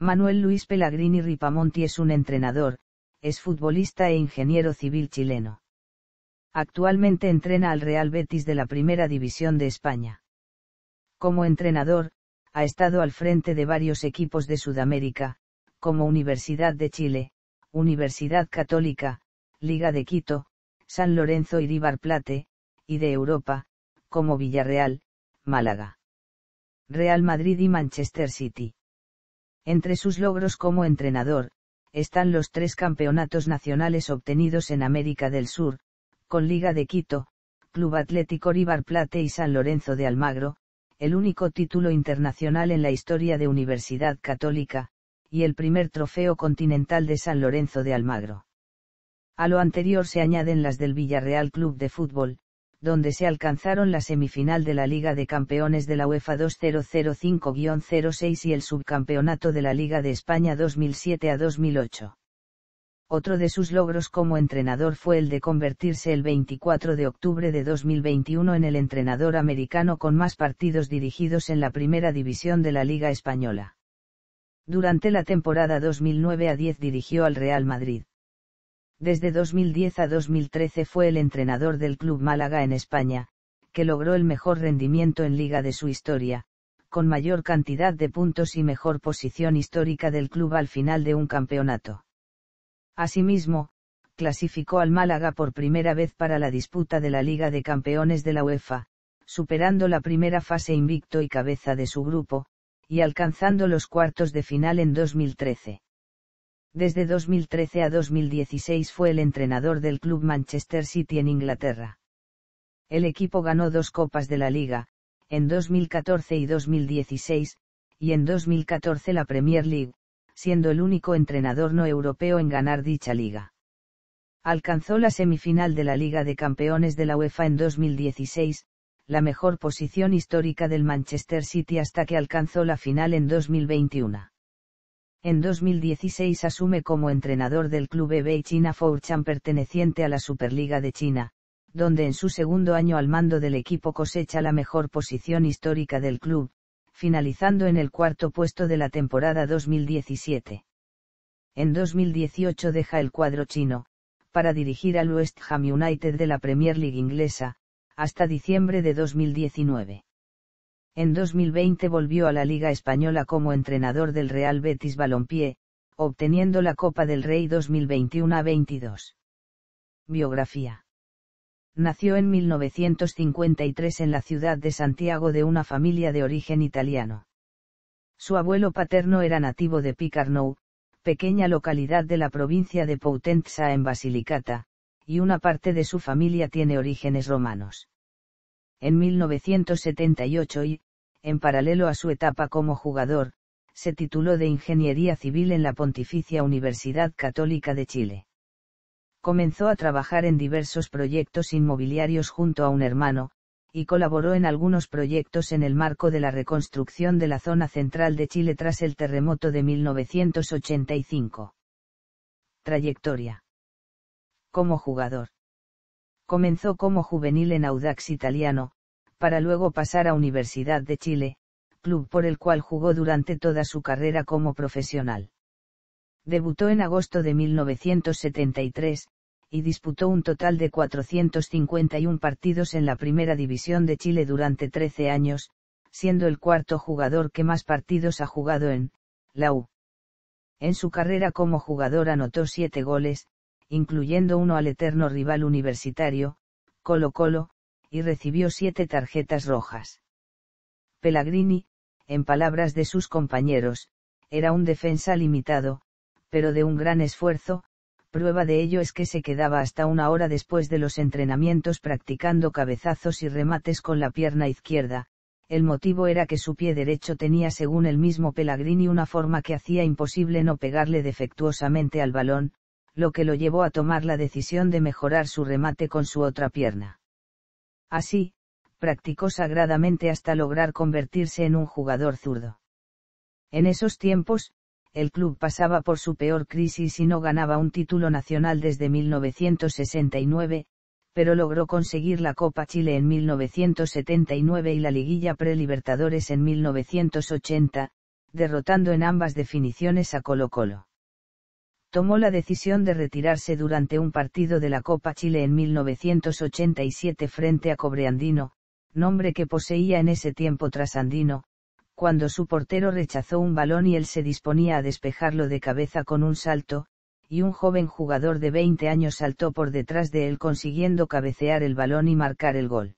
Manuel Luis Pelagrini Ripamonti es un entrenador, es futbolista e ingeniero civil chileno. Actualmente entrena al Real Betis de la Primera División de España. Como entrenador, ha estado al frente de varios equipos de Sudamérica, como Universidad de Chile, Universidad Católica, Liga de Quito, San Lorenzo y River Plate, y de Europa, como Villarreal, Málaga. Real Madrid y Manchester City. Entre sus logros como entrenador, están los tres campeonatos nacionales obtenidos en América del Sur, con Liga de Quito, Club Atlético Ríbar Plate y San Lorenzo de Almagro, el único título internacional en la historia de Universidad Católica, y el primer trofeo continental de San Lorenzo de Almagro. A lo anterior se añaden las del Villarreal Club de Fútbol, donde se alcanzaron la semifinal de la Liga de Campeones de la UEFA 2005-06 y el subcampeonato de la Liga de España 2007-2008. Otro de sus logros como entrenador fue el de convertirse el 24 de octubre de 2021 en el entrenador americano con más partidos dirigidos en la primera división de la Liga Española. Durante la temporada 2009 a 10 dirigió al Real Madrid. Desde 2010 a 2013 fue el entrenador del Club Málaga en España, que logró el mejor rendimiento en liga de su historia, con mayor cantidad de puntos y mejor posición histórica del club al final de un campeonato. Asimismo, clasificó al Málaga por primera vez para la disputa de la Liga de Campeones de la UEFA, superando la primera fase invicto y cabeza de su grupo, y alcanzando los cuartos de final en 2013. Desde 2013 a 2016 fue el entrenador del club Manchester City en Inglaterra. El equipo ganó dos copas de la liga, en 2014 y 2016, y en 2014 la Premier League, siendo el único entrenador no europeo en ganar dicha liga. Alcanzó la semifinal de la Liga de Campeones de la UEFA en 2016, la mejor posición histórica del Manchester City hasta que alcanzó la final en 2021. En 2016 asume como entrenador del club E.B. China Fourchan perteneciente a la Superliga de China, donde en su segundo año al mando del equipo cosecha la mejor posición histórica del club, finalizando en el cuarto puesto de la temporada 2017. En 2018 deja el cuadro chino, para dirigir al West Ham United de la Premier League inglesa, hasta diciembre de 2019. En 2020 volvió a la Liga Española como entrenador del Real Betis Balompié, obteniendo la Copa del Rey 2021-22. Biografía. Nació en 1953 en la ciudad de Santiago de una familia de origen italiano. Su abuelo paterno era nativo de Picarnou, pequeña localidad de la provincia de Potenza en Basilicata, y una parte de su familia tiene orígenes romanos en 1978 y, en paralelo a su etapa como jugador, se tituló de Ingeniería Civil en la Pontificia Universidad Católica de Chile. Comenzó a trabajar en diversos proyectos inmobiliarios junto a un hermano, y colaboró en algunos proyectos en el marco de la reconstrucción de la zona central de Chile tras el terremoto de 1985. Trayectoria. Como jugador. Comenzó como juvenil en Audax Italiano, para luego pasar a Universidad de Chile, club por el cual jugó durante toda su carrera como profesional. Debutó en agosto de 1973, y disputó un total de 451 partidos en la Primera División de Chile durante 13 años, siendo el cuarto jugador que más partidos ha jugado en, la U. En su carrera como jugador anotó siete goles, incluyendo uno al eterno rival universitario, Colo Colo, y recibió siete tarjetas rojas. Pelagrini, en palabras de sus compañeros, era un defensa limitado, pero de un gran esfuerzo, prueba de ello es que se quedaba hasta una hora después de los entrenamientos practicando cabezazos y remates con la pierna izquierda, el motivo era que su pie derecho tenía según el mismo Pelagrini una forma que hacía imposible no pegarle defectuosamente al balón, lo que lo llevó a tomar la decisión de mejorar su remate con su otra pierna. Así, practicó sagradamente hasta lograr convertirse en un jugador zurdo. En esos tiempos, el club pasaba por su peor crisis y no ganaba un título nacional desde 1969, pero logró conseguir la Copa Chile en 1979 y la Liguilla Pre-Libertadores en 1980, derrotando en ambas definiciones a Colo Colo tomó la decisión de retirarse durante un partido de la Copa Chile en 1987 frente a Cobreandino, nombre que poseía en ese tiempo Trasandino, cuando su portero rechazó un balón y él se disponía a despejarlo de cabeza con un salto, y un joven jugador de 20 años saltó por detrás de él consiguiendo cabecear el balón y marcar el gol.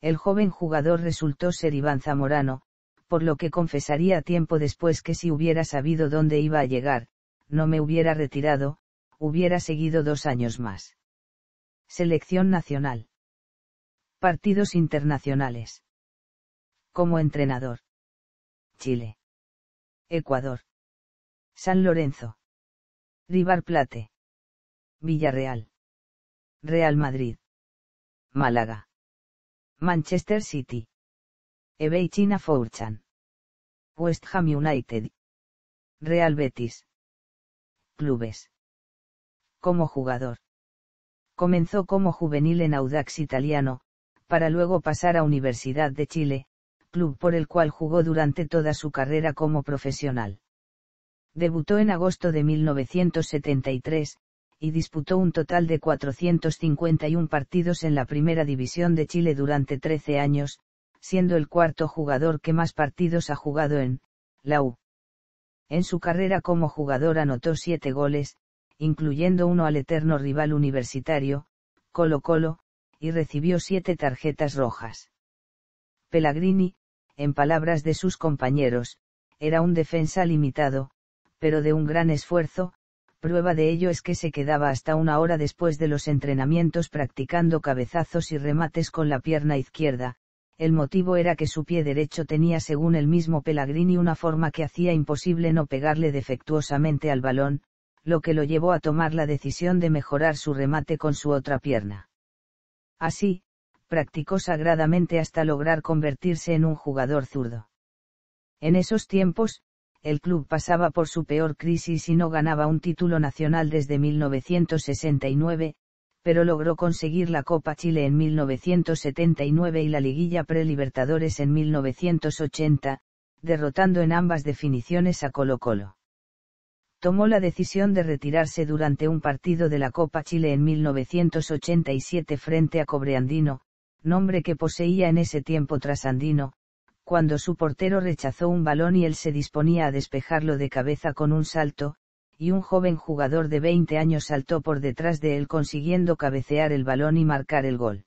El joven jugador resultó ser Iván Zamorano, por lo que confesaría tiempo después que si hubiera sabido dónde iba a llegar, no me hubiera retirado, hubiera seguido dos años más. Selección nacional. Partidos internacionales. Como entrenador. Chile. Ecuador. San Lorenzo. River Plate. Villarreal. Real Madrid. Málaga. Manchester City. Ebey China Fourchan. West Ham United. Real Betis clubes. Como jugador. Comenzó como juvenil en Audax Italiano, para luego pasar a Universidad de Chile, club por el cual jugó durante toda su carrera como profesional. Debutó en agosto de 1973, y disputó un total de 451 partidos en la Primera División de Chile durante 13 años, siendo el cuarto jugador que más partidos ha jugado en, la U. En su carrera como jugador anotó siete goles, incluyendo uno al eterno rival universitario, Colo Colo, y recibió siete tarjetas rojas. Pelagrini, en palabras de sus compañeros, era un defensa limitado, pero de un gran esfuerzo, prueba de ello es que se quedaba hasta una hora después de los entrenamientos practicando cabezazos y remates con la pierna izquierda, el motivo era que su pie derecho tenía según el mismo Pelagrini una forma que hacía imposible no pegarle defectuosamente al balón, lo que lo llevó a tomar la decisión de mejorar su remate con su otra pierna. Así, practicó sagradamente hasta lograr convertirse en un jugador zurdo. En esos tiempos, el club pasaba por su peor crisis y no ganaba un título nacional desde 1969, pero logró conseguir la Copa Chile en 1979 y la Liguilla Pre-Libertadores en 1980, derrotando en ambas definiciones a Colo Colo. Tomó la decisión de retirarse durante un partido de la Copa Chile en 1987 frente a Cobreandino, nombre que poseía en ese tiempo Trasandino, cuando su portero rechazó un balón y él se disponía a despejarlo de cabeza con un salto, y un joven jugador de 20 años saltó por detrás de él consiguiendo cabecear el balón y marcar el gol.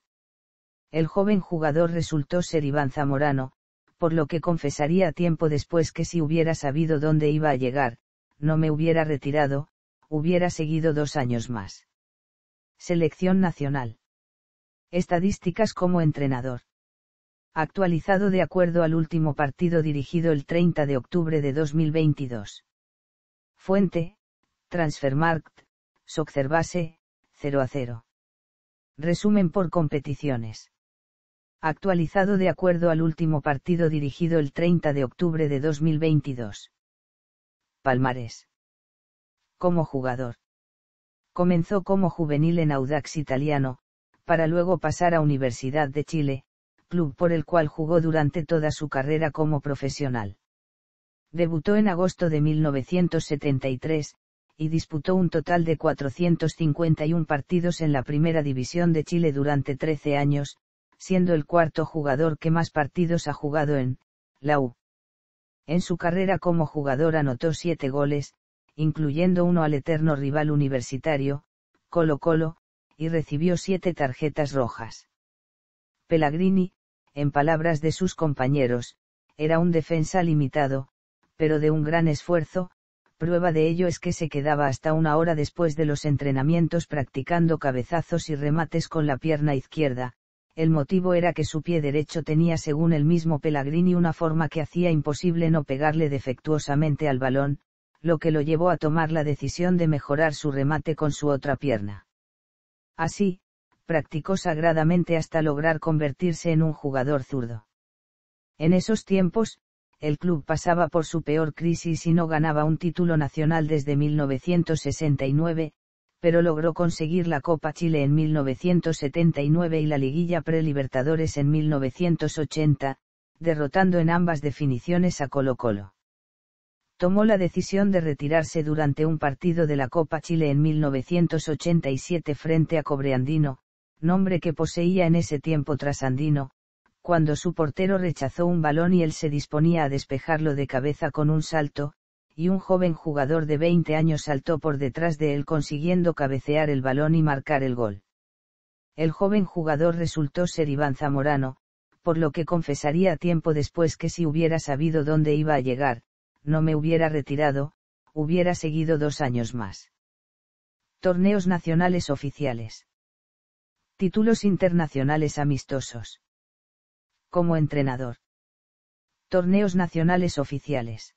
El joven jugador resultó ser Iván Zamorano, por lo que confesaría tiempo después que si hubiera sabido dónde iba a llegar, no me hubiera retirado, hubiera seguido dos años más. Selección Nacional. Estadísticas como entrenador. Actualizado de acuerdo al último partido dirigido el 30 de octubre de 2022. Fuente, Transfermarkt, Soxerbase, 0 a 0. Resumen por competiciones. Actualizado de acuerdo al último partido dirigido el 30 de octubre de 2022. Palmares. Como jugador. Comenzó como juvenil en Audax Italiano, para luego pasar a Universidad de Chile, club por el cual jugó durante toda su carrera como profesional. Debutó en agosto de 1973, y disputó un total de 451 partidos en la Primera División de Chile durante 13 años, siendo el cuarto jugador que más partidos ha jugado en la U. En su carrera como jugador anotó siete goles, incluyendo uno al eterno rival universitario, Colo Colo, y recibió siete tarjetas rojas. Pelagrini, en palabras de sus compañeros, era un defensa limitado, pero de un gran esfuerzo, Prueba de ello es que se quedaba hasta una hora después de los entrenamientos practicando cabezazos y remates con la pierna izquierda, el motivo era que su pie derecho tenía según el mismo Pelagrini una forma que hacía imposible no pegarle defectuosamente al balón, lo que lo llevó a tomar la decisión de mejorar su remate con su otra pierna. Así, practicó sagradamente hasta lograr convertirse en un jugador zurdo. En esos tiempos, el club pasaba por su peor crisis y no ganaba un título nacional desde 1969, pero logró conseguir la Copa Chile en 1979 y la Liguilla Pre-Libertadores en 1980, derrotando en ambas definiciones a Colo Colo. Tomó la decisión de retirarse durante un partido de la Copa Chile en 1987 frente a Cobreandino, nombre que poseía en ese tiempo tras Andino cuando su portero rechazó un balón y él se disponía a despejarlo de cabeza con un salto, y un joven jugador de 20 años saltó por detrás de él consiguiendo cabecear el balón y marcar el gol. El joven jugador resultó ser Iván Zamorano, por lo que confesaría tiempo después que si hubiera sabido dónde iba a llegar, no me hubiera retirado, hubiera seguido dos años más. Torneos nacionales oficiales. Títulos internacionales amistosos como entrenador. Torneos nacionales oficiales.